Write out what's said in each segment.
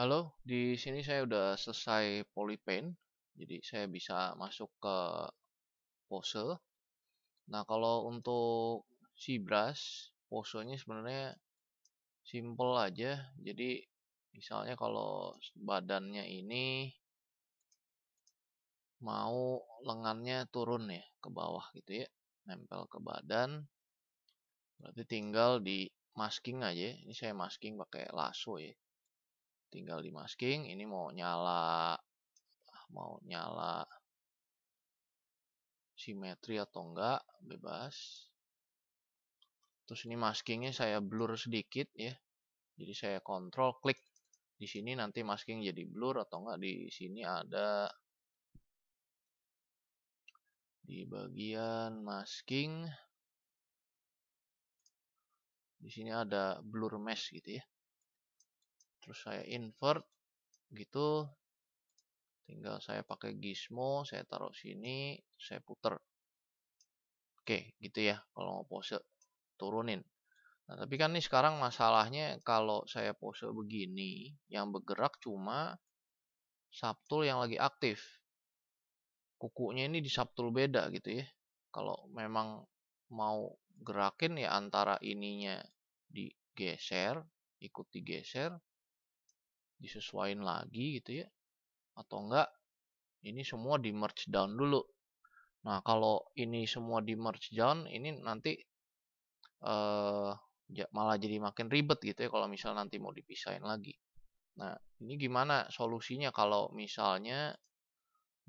Halo, di sini saya udah selesai polypaint. Jadi saya bisa masuk ke pose. Nah, kalau untuk si brush, posenya sebenarnya simple aja. Jadi misalnya kalau badannya ini mau lengannya turun ya ke bawah gitu ya nempel ke badan berarti tinggal di masking aja ini saya masking pakai lasso ya tinggal di masking ini mau nyala mau nyala simetri atau enggak bebas terus ini maskingnya saya blur sedikit ya jadi saya kontrol klik di sini nanti masking jadi blur atau enggak di sini ada di bagian masking di sini ada blur mesh gitu ya terus saya invert gitu tinggal saya pakai gizmo saya taruh sini saya puter oke gitu ya kalau mau pose turunin nah tapi kan nih sekarang masalahnya kalau saya pose begini yang bergerak cuma subtool yang lagi aktif kukunya ini di subtool beda gitu ya kalau memang mau gerakin ya antara ininya digeser ikuti geser disesuaikan lagi gitu ya atau enggak ini semua di merge down dulu nah kalau ini semua di merge down ini nanti eh, malah jadi makin ribet gitu ya kalau misal nanti mau dipisahin lagi nah ini gimana solusinya kalau misalnya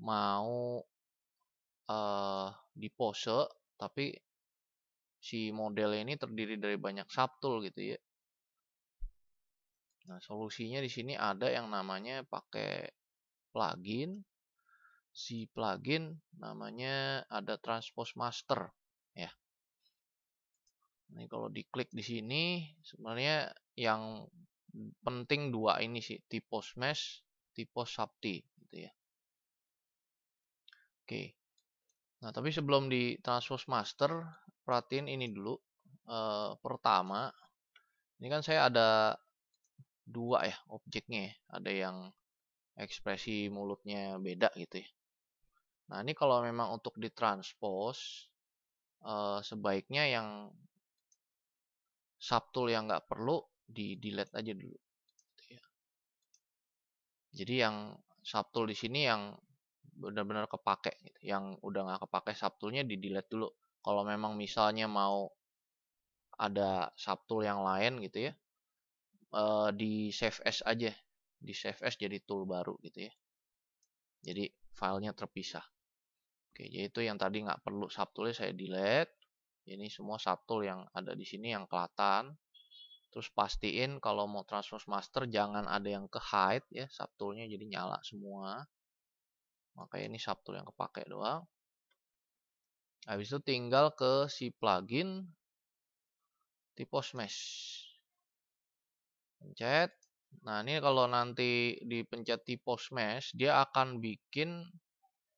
mau eh, pose tapi si model ini terdiri dari banyak subtool gitu ya Nah, solusinya di sini ada yang namanya pakai plugin. Si plugin namanya ada transpose master ya. Ini kalau diklik di sini sebenarnya yang penting dua ini sih, tipe mesh, tipe subti gitu ya. Oke. Nah, tapi sebelum di transpose master, perhatiin ini dulu. E, pertama, ini kan saya ada dua ya objeknya ya. ada yang ekspresi mulutnya beda gitu ya nah ini kalau memang untuk ditranspose eh, sebaiknya yang subtool yang nggak perlu di delete aja dulu gitu ya. jadi yang subtool di sini yang benar-benar kepake gitu. yang udah nggak kepake subtoolnya di delete dulu kalau memang misalnya mau ada subtool yang lain gitu ya uh, di save as aja di save as jadi tool baru gitu ya jadi filenya terpisah oke jadi itu yang tadi nggak perlu subtoolnya saya delete ini semua subtool yang ada di sini yang kelatan. terus pastiin kalau mau transfer master jangan ada yang ke hide ya subtoolnya jadi nyala semua makanya ini subtool yang kepake doang habis itu tinggal ke si plugin tipe smash pencet nah ini kalau nanti dipencet di post mesh dia akan bikin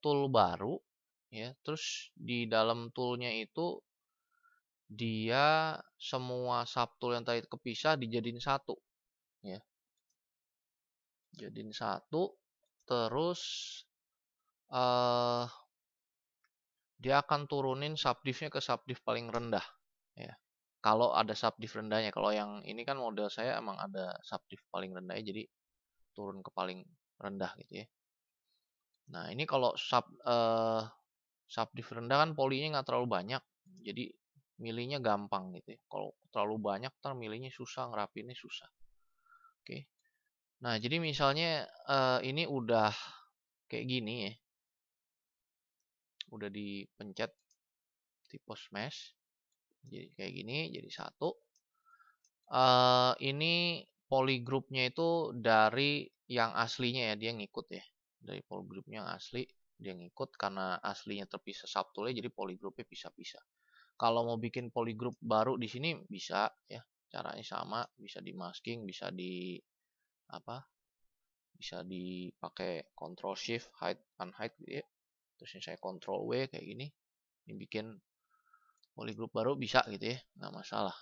tool baru ya terus di dalam toolnya itu dia semua subtool yang tadi kepisah dijadiin satu ya jadiin satu terus uh, dia akan turunin subdivnya ke subdiv paling rendah ya kalau ada subdiv rendahnya kalau yang ini kan model saya emang ada subdiv paling rendahnya jadi turun ke paling rendah gitu ya nah ini kalau sub uh, subdiv rendah kan polinya nggak terlalu banyak jadi milihnya gampang gitu ya kalau terlalu banyak ter milihnya susah ini susah oke okay. nah jadi misalnya uh, ini udah kayak gini ya udah dipencet tipe smash jadi kayak gini, jadi satu. Uh, ini polygroupnya itu dari yang aslinya ya, dia ngikut ya. Dari polygroupnya yang asli, dia ngikut karena aslinya terpisah subtoolnya, jadi polygroupnya pisah-pisah. Kalau mau bikin polygroup baru di sini bisa ya, caranya sama, bisa di masking, bisa di apa? Bisa dipakai Control Shift, Hide, Unhide gitu ya. Terus ini saya Control W kayak gini, ini bikin Polygroup baru bisa gitu ya, nggak masalah.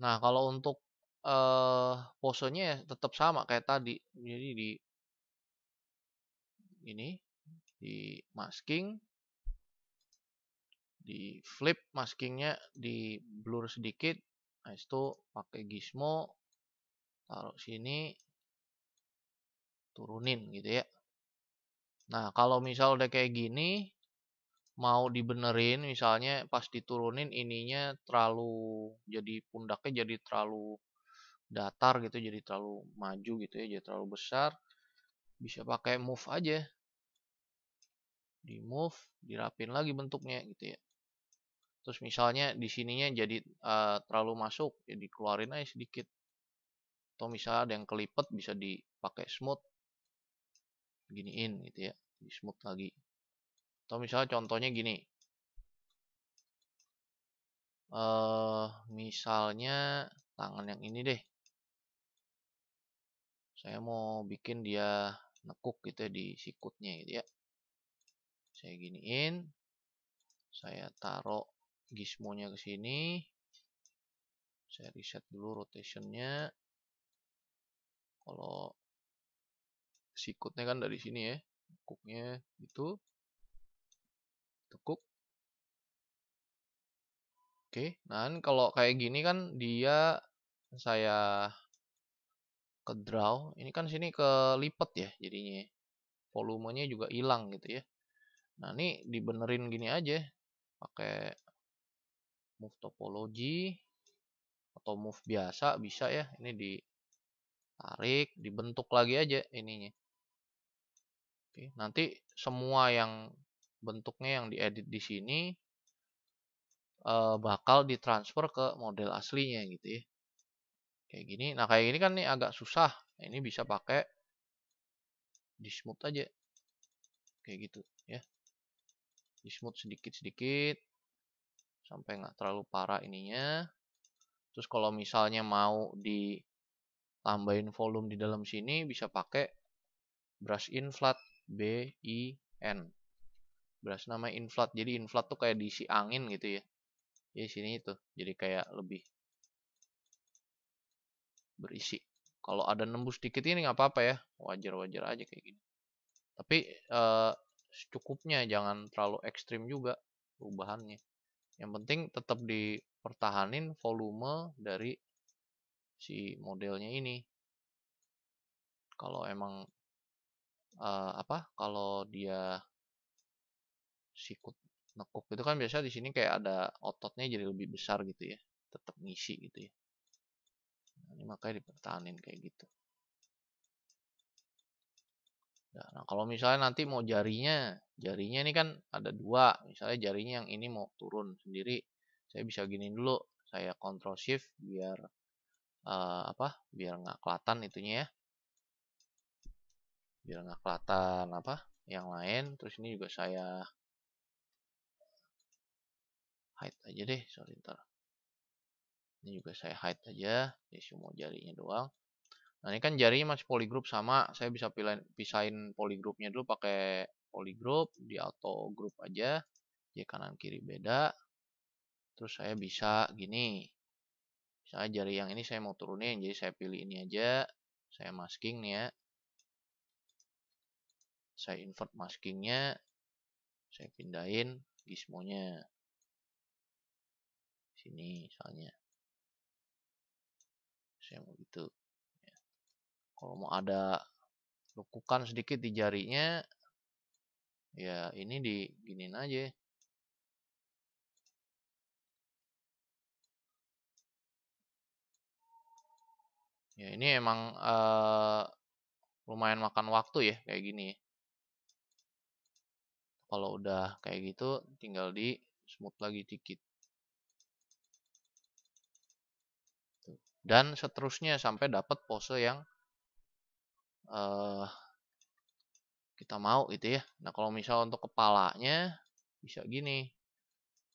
Nah, kalau untuk eh, posenya ya tetap sama kayak tadi. Jadi di ini di masking di flip maskingnya di blur sedikit nah itu pakai gizmo taruh sini turunin gitu ya nah kalau misal udah kayak gini mau dibenerin misalnya pas diturunin ininya terlalu jadi pundaknya jadi terlalu datar gitu jadi terlalu maju gitu ya jadi terlalu besar bisa pakai move aja di move dirapin lagi bentuknya gitu ya terus misalnya di sininya jadi uh, terlalu masuk jadi ya keluarin aja sedikit atau misalnya ada yang kelipet bisa dipakai smooth giniin gitu ya di smooth lagi atau misalnya contohnya gini uh, misalnya tangan yang ini deh saya mau bikin dia nekuk gitu ya, di sikutnya gitu ya saya giniin saya taruh gizmonya ke sini saya reset dulu rotationnya kalau sikutnya kan dari sini ya nekuknya gitu cukup, Oke, nah kalau kayak gini kan dia saya ke draw, ini kan sini kelipet ya jadinya. Volumenya juga hilang gitu ya. Nah, ini dibenerin gini aja. Pakai move topology atau move biasa bisa ya. Ini di tarik, dibentuk lagi aja ininya. Oke, nanti semua yang bentuknya yang diedit di sini eh, bakal ditransfer ke model aslinya gitu ya. Kayak gini. Nah, kayak gini kan nih agak susah. Nah, ini bisa pakai di smooth aja. Kayak gitu ya. Di smooth sedikit-sedikit sampai nggak terlalu parah ininya. Terus kalau misalnya mau ditambahin volume di dalam sini bisa pakai brush in flat B I N beras nama inflat jadi inflat tuh kayak diisi angin gitu ya ya sini itu jadi kayak lebih berisi kalau ada nembus dikit ini nggak apa-apa ya wajar-wajar aja kayak gini tapi uh, secukupnya jangan terlalu ekstrim juga perubahannya yang penting tetap dipertahanin volume dari si modelnya ini kalau emang uh, apa kalau dia sikut nekuk itu kan biasa di sini kayak ada ototnya jadi lebih besar gitu ya tetap ngisi gitu ya nah, ini makanya dipertahankan kayak gitu ya, nah kalau misalnya nanti mau jarinya jarinya ini kan ada dua misalnya jarinya yang ini mau turun sendiri saya bisa gini dulu saya control shift biar uh, apa biar nggak kelatan itunya ya biar nggak kelatan apa yang lain terus ini juga saya hide aja deh sorry ntar ini juga saya hide aja ya semua jarinya doang nah ini kan jarinya masih polygroup sama saya bisa pisahin, pisahin polygroupnya dulu pakai polygroup di auto group aja ya kanan kiri beda terus saya bisa gini saya jari yang ini saya mau turunin jadi saya pilih ini aja saya masking nih ya saya invert maskingnya saya pindahin gizmonya sini soalnya saya mau gitu ya. kalau mau ada lukukan sedikit di jarinya ya ini di diginin aja ya ini emang uh, lumayan makan waktu ya kayak gini kalau udah kayak gitu tinggal di smooth lagi dikit dan seterusnya sampai dapat pose yang uh, kita mau gitu ya. Nah kalau misal untuk kepalanya bisa gini,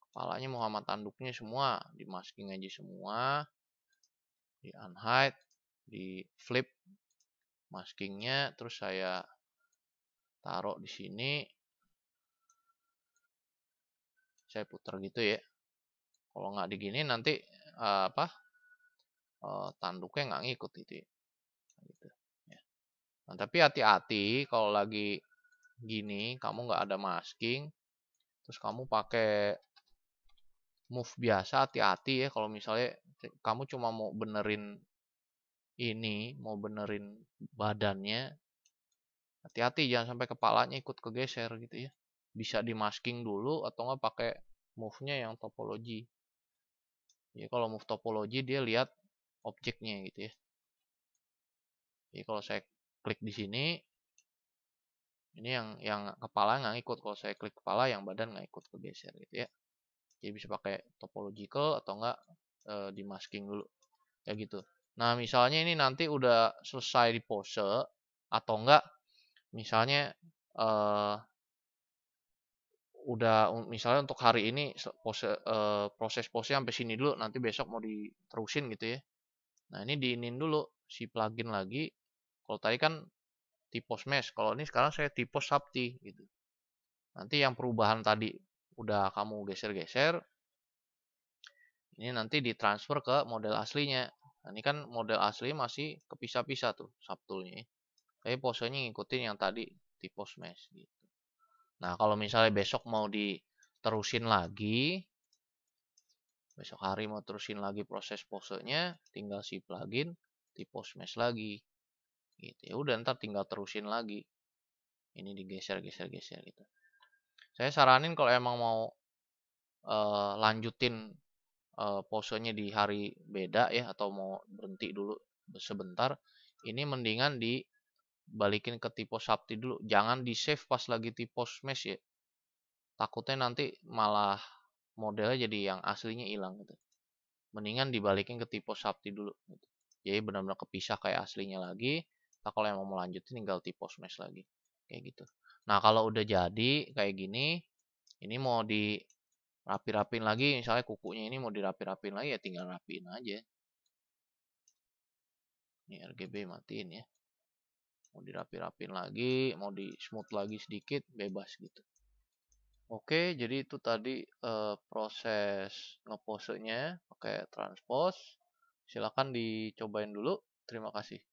kepalanya Muhammad tanduknya semua di masking aja semua, di unhide, di flip maskingnya, terus saya taruh di sini, saya putar gitu ya. Kalau nggak digini nanti uh, apa uh, tanduknya nggak ngikut itu gitu, ya. gitu ya. Nah, tapi hati-hati kalau lagi gini kamu nggak ada masking terus kamu pakai move biasa hati-hati ya kalau misalnya kamu cuma mau benerin ini mau benerin badannya hati-hati jangan sampai kepalanya ikut kegeser gitu ya bisa dimasking dulu atau nggak pakai move-nya yang topologi ya kalau move topologi dia lihat objeknya gitu ya. Jadi kalau saya klik di sini, ini yang yang kepala nggak ikut. Kalau saya klik kepala, yang badan nggak ikut kegeser gitu ya. Jadi bisa pakai topological atau nggak, e, di masking dulu ya gitu. Nah misalnya ini nanti udah selesai di pose atau nggak, misalnya e, udah misalnya untuk hari ini pose, e, proses pose sampai sini dulu, nanti besok mau diterusin gitu ya. Nah ini diinin dulu si plugin lagi. Kalau tadi kan tipe mesh, kalau ini sekarang saya tipos subti gitu. Nanti yang perubahan tadi udah kamu geser-geser, ini nanti ditransfer ke model aslinya. Nah, ini kan model asli masih kepisah-pisah tuh subtoolnya. Tapi posenya ngikutin yang tadi tipe mesh gitu. Nah kalau misalnya besok mau diterusin lagi, besok hari mau terusin lagi proses posenya tinggal si plugin tipe mesh lagi gitu ya udah ntar tinggal terusin lagi ini digeser geser geser gitu saya saranin kalau emang mau uh, lanjutin uh, posenya di hari beda ya atau mau berhenti dulu sebentar ini mendingan dibalikin ke tipe Sabti dulu jangan di save pas lagi tipe smash ya takutnya nanti malah modelnya jadi yang aslinya hilang gitu. Mendingan dibalikin ke tipe subti dulu gitu. Jadi benar-benar kepisah kayak aslinya lagi. Nah, kalau yang mau melanjutin tinggal tipe smash lagi. Kayak gitu. Nah, kalau udah jadi kayak gini, ini mau di rapi-rapin lagi, misalnya kukunya ini mau dirapi-rapin lagi ya tinggal rapiin aja. Ini RGB matiin ya. Mau dirapi-rapin lagi, mau di smooth lagi sedikit, bebas gitu. Oke, jadi itu tadi uh, proses ngeposenya pakai transpose. Silakan dicobain dulu. Terima kasih.